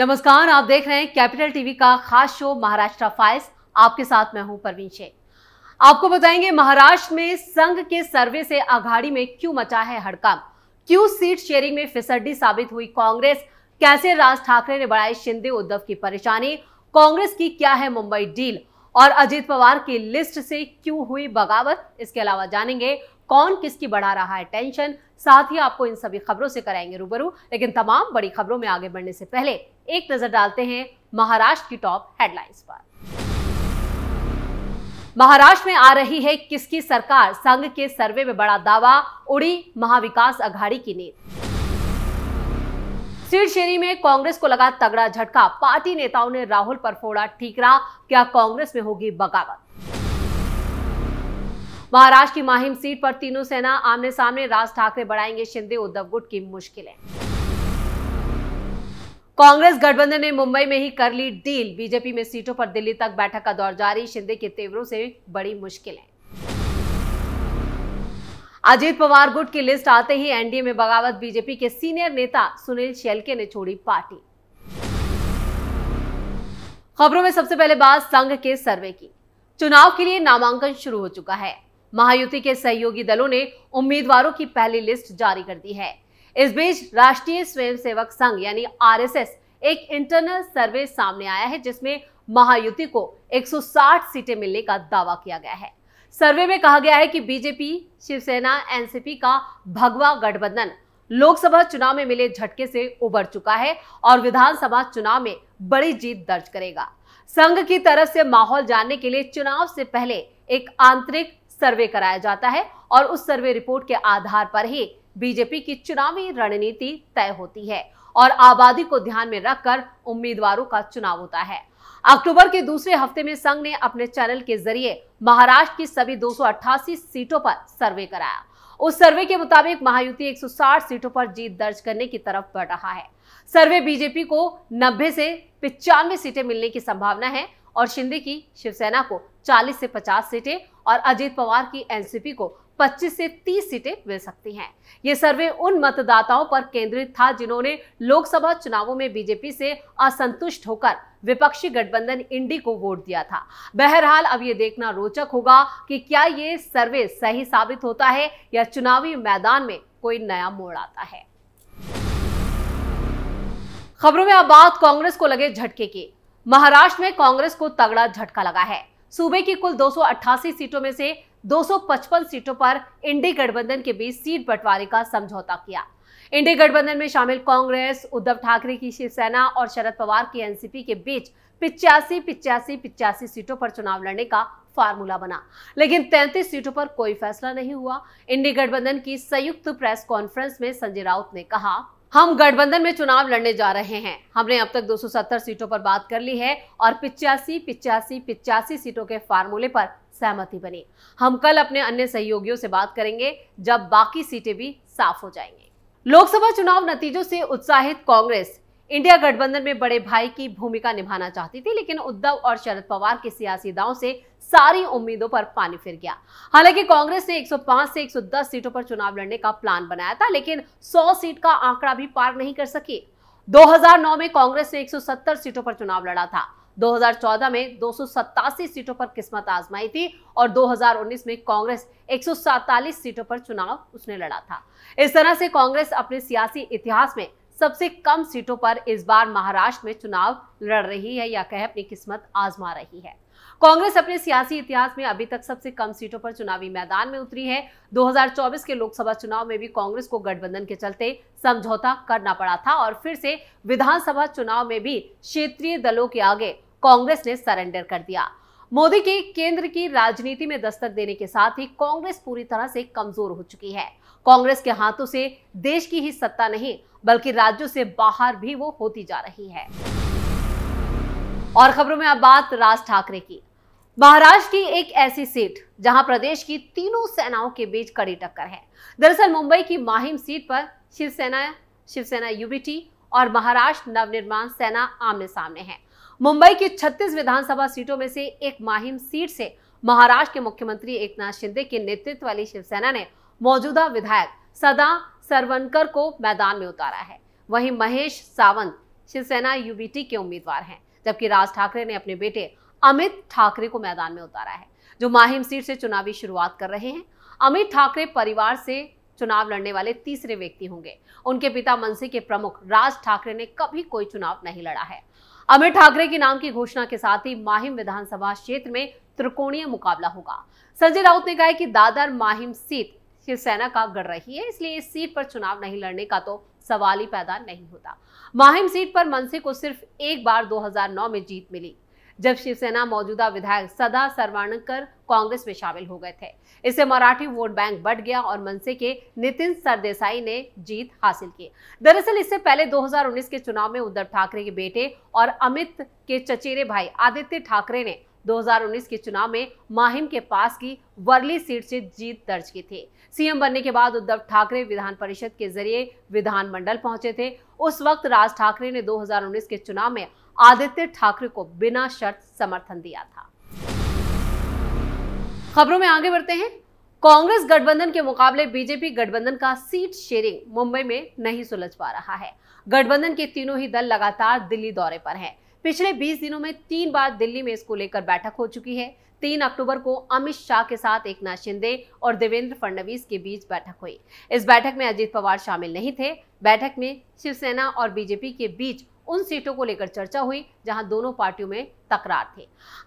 नमस्कार आप देख रहे हैं कैपिटल टीवी का खास शो महाराष्ट्र फाइल्स आपके साथ मैं हूं परवीन शेख आपको बताएंगे महाराष्ट्र में संघ के सर्वे से आघाड़ी में क्यों मचा है हड़कंप क्यों सीट शेयरिंग में फिसड्डी साबित हुई कांग्रेस कैसे राज ठाकरे ने बढ़ाई शिंदे उद्धव की परेशानी कांग्रेस की क्या है मुंबई डील और अजीत पवार की लिस्ट से क्यों हुई बगावत इसके अलावा जानेंगे कौन किसकी बढ़ा रहा है टेंशन साथ ही आपको इन सभी खबरों से कराएंगे रूबरू लेकिन तमाम बड़ी खबरों में आगे बढ़ने से पहले एक नजर डालते हैं महाराष्ट्र की टॉप हेडलाइंस पर महाराष्ट्र में आ रही है किसकी सरकार संघ के सर्वे में बड़ा दावा उड़ी महाविकास अघाड़ी की नींद सिरशेरी में कांग्रेस को लगा तगड़ा झटका पार्टी नेताओं ने राहुल पर फोड़ा ठीकरा क्या कांग्रेस में होगी बगावत महाराष्ट्र की माहिम सीट पर तीनों सेना आमने सामने राज ठाकरे बढ़ाएंगे शिंदे उद्धव गुट की मुश्किलें कांग्रेस गठबंधन ने मुंबई में ही कर ली डील बीजेपी में सीटों पर दिल्ली तक बैठक का दौर जारी शिंदे के तेवरों से बड़ी मुश्किलें अजीत पवार गुट की लिस्ट आते ही एनडीए में बगावत बीजेपी के सीनियर नेता सुनील शेलके ने छोड़ी पार्टी खबरों में सबसे पहले बात संघ के सर्वे की चुनाव के लिए नामांकन शुरू हो चुका है महायुति के सहयोगी दलों ने उम्मीदवारों की पहली लिस्ट जारी कर दी है इस बीच राष्ट्रीय स्वयंसेवक संघ यानी आरएसएस एक इंटरनल सर्वे सामने आया है जिसमें महायुति को 160 सीटें मिलने का दावा किया गया है सर्वे में कहा गया है कि बीजेपी शिवसेना एनसीपी का भगवा गठबंधन लोकसभा चुनाव में मिले झटके से उबर चुका है और विधानसभा चुनाव में बड़ी जीत दर्ज करेगा संघ की तरफ से माहौल जानने के लिए चुनाव से पहले एक आंतरिक सर्वे कराया जाता है और उस सर्वे रिपोर्ट के आधार पर ही बीजेपी की चुनावी रणनीति तय होती है और आबादी को ध्यान में रखकर उम्मीदवारों का चुनाव होता है अक्टूबर के दूसरे हफ्ते में संघ ने अपने चैनल के जरिए महाराष्ट्र की सभी 288 सीटों पर सर्वे कराया उस सर्वे के मुताबिक महायुति 160 सीटों पर जीत दर्ज करने की तरफ बढ़ रहा है सर्वे बीजेपी को 90 से पिचानवे सीटें मिलने की संभावना है और शिंदे की शिवसेना को 40 से 50 सीटें और अजीत पवार की एनसीपी को 25 से 30 सीटें मिल सकती हैं ये सर्वे उन मतदाताओं पर केंद्रित था जिन्होंने लोकसभा चुनावों में बीजेपी से असंतुष्ट होकर विपक्षी गठबंधन इंडी को वोट दिया था बहरहाल अब ये देखना रोचक होगा कि क्या ये सर्वे सही साबित होता है या चुनावी मैदान में कोई नया मोड़ आता है खबरों में अब बात कांग्रेस को लगे झटके की महाराष्ट्र में कांग्रेस को तगड़ा झटका लगा है सूबे की कुल 288 सीटों में से 255 सीटों पर इंडी गठबंधन के बीच सीट बंटवारे का समझौता किया इंडी गठबंधन में शामिल कांग्रेस उद्धव ठाकरे की शिवसेना और शरद पवार की एनसीपी के बीच पिचासी पिचासी पिचासी सीटों पर चुनाव लड़ने का फार्मूला बना लेकिन 33 सीटों पर कोई फैसला नहीं हुआ इंडी गठबंधन की संयुक्त प्रेस कॉन्फ्रेंस में संजय राउत ने कहा हम गठबंधन में चुनाव लड़ने जा रहे हैं हमने अब तक 270 सीटों पर बात कर ली है और पिचासी पिचासी पिचासी सीटों के फार्मूले पर सहमति बनी हम कल अपने अन्य सहयोगियों से बात करेंगे जब बाकी सीटें भी साफ हो जाएंगे लोकसभा चुनाव नतीजों से उत्साहित कांग्रेस इंडिया गठबंधन में बड़े भाई की भूमिका निभाना चाहती थी लेकिन उद्धव और शरद पवार के सियासी दांव से सारी उम्मीदों पर पानी फिर गया हालांकि कांग्रेस ने 105 से 110 सीटों पर चुनाव लड़ने का प्लान बनाया था लेकिन 100 सीट का आंकड़ा भी पार नहीं कर सकी 2009 में कांग्रेस ने 170 सीटों पर चुनाव लड़ा था 2014 में दो सीटों पर किस्मत आजमाई थी और 2019 में कांग्रेस एक सीटों पर चुनाव उसने लड़ा था इस तरह से कांग्रेस अपने सियासी इतिहास में सबसे कम सीटों पर इस बार महाराष्ट्र में चुनाव लड़ रही है या कह अपनी किस्मत आजमा रही है कांग्रेस अपने सियासी इतिहास में अभी तक सबसे कम सीटों पर चुनावी मैदान में उतरी है 2024 के लोकसभा चुनाव में भी कांग्रेस को गठबंधन के चलते समझौता करना पड़ा था और फिर से विधानसभा चुनाव में भी क्षेत्रीय दलों के आगे कांग्रेस ने सरेंडर कर दिया मोदी के केंद्र की राजनीति में दस्तक देने के साथ ही कांग्रेस पूरी तरह से कमजोर हो चुकी है कांग्रेस के हाथों से देश की ही सत्ता नहीं बल्कि राज्यों से बाहर भी वो होती जा रही है और खबरों में अब बात राज ठाकरे की महाराष्ट्र की एक ऐसी सीट जहां प्रदेश की तीनों सेनाओं के बीच कड़ी टक्कर है दरअसल मुंबई की माहिम सीट पर शिवसेना शिवसेना यूबीटी और महाराष्ट्र नवनिर्माण सेना आमने सामने है मुंबई की 36 विधानसभा सीटों में से एक माहिम सीट से महाराष्ट्र के मुख्यमंत्री एक शिंदे के नेतृत्व वाली शिवसेना ने मौजूदा विधायक सदा सरवनकर को मैदान में उतारा है वहीं महेश सावंत शिवसेना यूबीटी के उम्मीदवार हैं जबकि राज ठाकरे ने अपने बेटे अमित ठाकरे को मैदान में उतारा है जो माहिम सीट से चुनावी शुरुआत कर रहे हैं अमित ठाकरे परिवार से चुनाव लड़ने वाले तीसरे व्यक्ति होंगे उनके पिता मनसे के प्रमुख राज ठाकरे ने कभी कोई चुनाव नहीं लड़ा है अमित ठाकरे के नाम की घोषणा के साथ ही माहिम विधानसभा क्षेत्र में त्रिकोणीय मुकाबला होगा संजय राउत ने कहा कि दादर माहिम सीट शिवसेना का गढ़ रही है इसलिए इस सीट पर चुनाव नहीं लड़ने का तो सवाल ही पैदा नहीं होता माहिम सीट पर मनसे को सिर्फ एक बार 2009 में जीत मिली जब शिवसेना मौजूदा विधायक सदा सर्वाणकर कांग्रेस में शामिल हो गए थे इससे मराठी वोट बैंक बढ़ गया और मनसे के नितिन सरदेसाई ने जीत हासिल की दरअसल इससे पहले 2019 के चुनाव में उद्धव ठाकरे के बेटे और अमित के चचेरे भाई आदित्य ठाकरे ने 2019 के चुनाव में माहिम के पास की वर्ली सीट से जीत दर्ज की थी सीएम बनने के बाद उद्धव ठाकरे विधान परिषद के जरिए विधानमंडल पहुंचे थे उस वक्त राज ठाकरे ने 2019 के चुनाव में आदित्य ठाकरे को बिना शर्त समर्थन दिया था खबरों में आगे बढ़ते हैं कांग्रेस गठबंधन के मुकाबले बीजेपी गठबंधन का सीट शेयरिंग मुंबई में नहीं सुलझ पा रहा है गठबंधन के तीनों ही दल लगातार दिल्ली दौरे पर हैं पिछले 20 दिनों में तीन बार दिल्ली में इसको लेकर बैठक हो चुकी है तीन अक्टूबर को अमित शाह के साथ एक नाथ शिंदे और देवेंद्र फडणवीस के बीच बैठक हुई इस बैठक में अजीत पवार शामिल नहीं थे बैठक में शिवसेना और बीजेपी के बीच उन सीटों को लेकर चर्चा हुई जहां दोनों पार्टियों में तकरार थे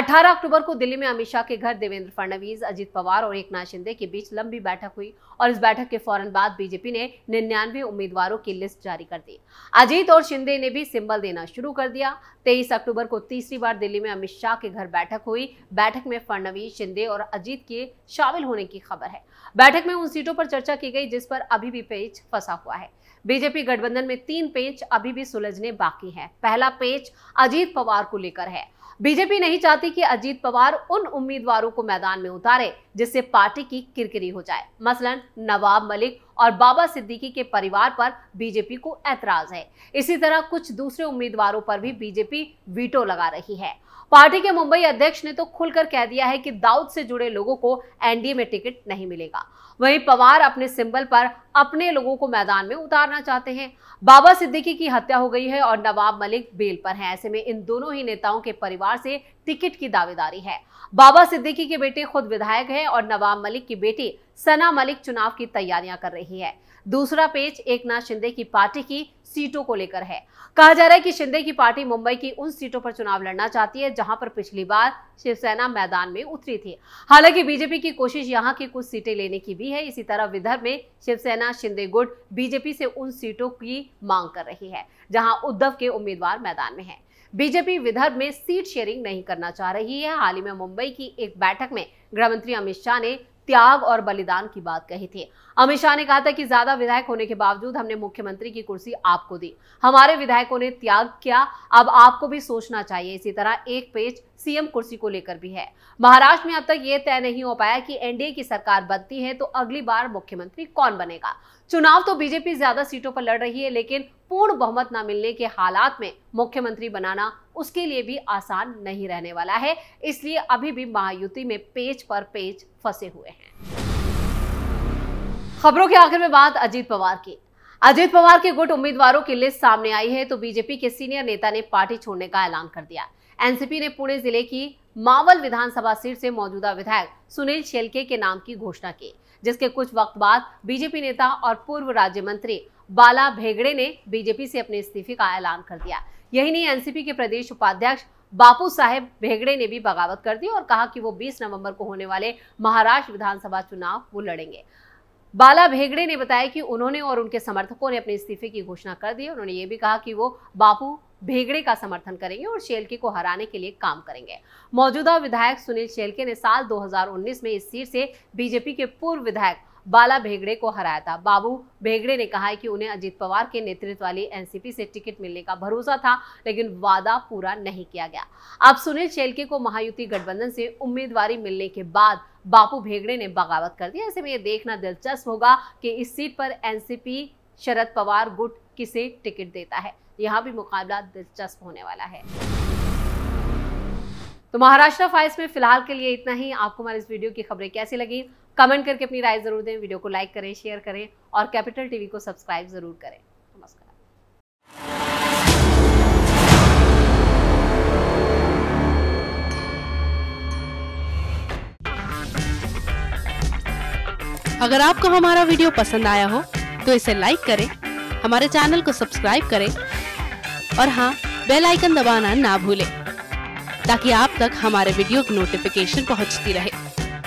18 अक्टूबर को दिल्ली में अमित शाह के घर देवेंद्र फडणवीस अजीत पवार और एकनाथ शिंदे के बीच लंबी बैठक हुई और इस बैठक के फौरन बाद बीजेपी ने निन्यानवे उम्मीदवारों की लिस्ट जारी कर दी अजीत और शिंदे ने भी सिंबल देना शुरू कर दिया तेईस अक्टूबर को तीसरी बार दिल्ली में अमित शाह के घर बैठक हुई बैठक में फडणवीस शिंदे और अजीत के शामिल होने की खबर है बैठक में उन सीटों पर चर्चा की गई जिस पर अभी भी पेच फंसा हुआ है बीजेपी गठबंधन में तीन पेच अभी भी सुलझने बाकी है पहला पेच अजीत पवार को लेकर है बीजेपी नहीं चाहती कि अजीत पवार उन उम्मीदवारों को मैदान में उतारे जिससे पार्टी की किरकिरी हो जाए मसलन नवाब मलिक और बाबा सिद्दीकी के परिवार पर बीजेपी को ऐतराज है इसी तरह कुछ दूसरे उम्मीदवारों पर भी बीजेपी वीटो लगा रही है पार्टी के मुंबई अध्यक्ष ने तो खुलकर कह दिया है कि दाऊद से जुड़े लोगों को एनडीए में टिकट नहीं मिलेगा वहीं पवार अपने सिंबल पर अपने लोगों को मैदान में उतारना चाहते हैं बाबा सिद्दीकी की हत्या हो गई है और नवाब मलिक बेल पर हैं ऐसे में इन दोनों ही नेताओं के परिवार से टिकट की दावेदारी है बाबा सिद्दीकी के बेटे खुद विधायक हैं और नवाब मलिक की बेटी सना मलिक चुनाव की तैयारियां कर रही है दूसरा पेज एक नाथ शिंदे की पार्टी की सीटों को लेकर है कहा जा रहा है कि शिंदे की पार्टी मुंबई की उन सीटों पर चुनाव लड़ना चाहती है जहां पर पिछली बार शिवसेना मैदान में उतरी थी हालांकि बीजेपी की कोशिश यहां की कुछ सीटें लेने की भी है इसी तरह विदर्भ में शिवसेना शिंदे गुट बीजेपी से उन सीटों की मांग कर रही है जहां उद्धव के उम्मीदवार मैदान में है बीजेपी विदर्भ में सीट शेयरिंग नहीं करना चाह रही है हाल ही में मुंबई की एक बैठक में गृह मंत्री अमित शाह ने त्याग और बलिदान की बात कही थी अमित शाह ने कहा था कि ज्यादा विधायक होने के बावजूद हमने मुख्यमंत्री की कुर्सी आपको दी हमारे विधायकों ने त्याग किया अब आपको भी सोचना चाहिए इसी तरह एक पेज सीएम कुर्सी को लेकर भी है महाराष्ट्र में अब तक यह तय नहीं हो पाया कि एनडीए की सरकार बनती है तो अगली बार मुख्यमंत्री कौन बनेगा चुनाव तो बीजेपी ज्यादा सीटों पर लड़ रही है लेकिन पूर्ण बहुमत न मिलने के हालात में मुख्यमंत्री बनाना उसके लिए भी आसान नहीं रहने वाला है इसलिए अभी भी महायुति में पेज पर पेज फंसे हुए हैं खबरों के आखिर में बात अजीत पवार की अजीत पवार के गुट उम्मीदवारों की लिस्ट सामने आई है तो बीजेपी के सीनियर नेता ने पार्टी छोड़ने का ऐलान कर दिया एनसीपी ने पुणे जिले की मावल विधानसभा सीट से मौजूदा विधायक सुनील शेलके के नाम की घोषणा की जिसके कुछ वक्त बाद बीजेपी नेता और पूर्व राज्य मंत्री बाला भेगड़े ने बीजेपी से अपने इस्तीफे का ऐलान कर दिया यही नहीं एनसीपी के प्रदेश उपाध्यक्ष बापू साहेब भेगड़े ने भी बगावत कर दी और कहा कि वो 20 नवंबर को होने वाले महाराष्ट्र विधानसभा चुनाव वो लड़ेंगे बाला भेगड़े ने बताया कि उन्होंने और उनके समर्थकों ने अपने इस्तीफे की घोषणा कर दी उन्होंने ये भी कहा कि वो बापू भेगड़े का समर्थन करेंगे और शेलके को हराने के लिए काम करेंगे मौजूदा विधायक सुनील शेलके ने साल 2019 में इस सीट से बीजेपी के पूर्व विधायक बाला भेगड़े को हराया था बाबू भेगड़े ने कहा है कि उन्हें अजीत पवार के नेतृत्व वाली एनसीपी से टिकट मिलने का भरोसा था लेकिन वादा पूरा नहीं किया गया अब सुनील शेलके को महायुति गठबंधन से उम्मीदवारी मिलने के बाद बापू भेगड़े ने बगावत कर दिया ऐसे में यह देखना दिलचस्प होगा कि इस सीट पर एनसीपी शरद पवार गुट किसे टिकट देता है यहां भी मुकाबला दिलचस्प होने वाला है तो महाराष्ट्र फाइल्स में फिलहाल के लिए इतना ही आपको हमारी इस वीडियो की खबरें कैसी लगी कमेंट करके अपनी राय जरूर दें वीडियो को लाइक करें शेयर करें और कैपिटल टीवी को सब्सक्राइब जरूर करें नमस्कार अगर आपको हमारा वीडियो पसंद आया हो तो इसे लाइक करें हमारे चैनल को सब्सक्राइब करें और हाँ बेल आइकन दबाना ना भूलें ताकि आप तक हमारे वीडियो की नोटिफिकेशन पहुंचती रहे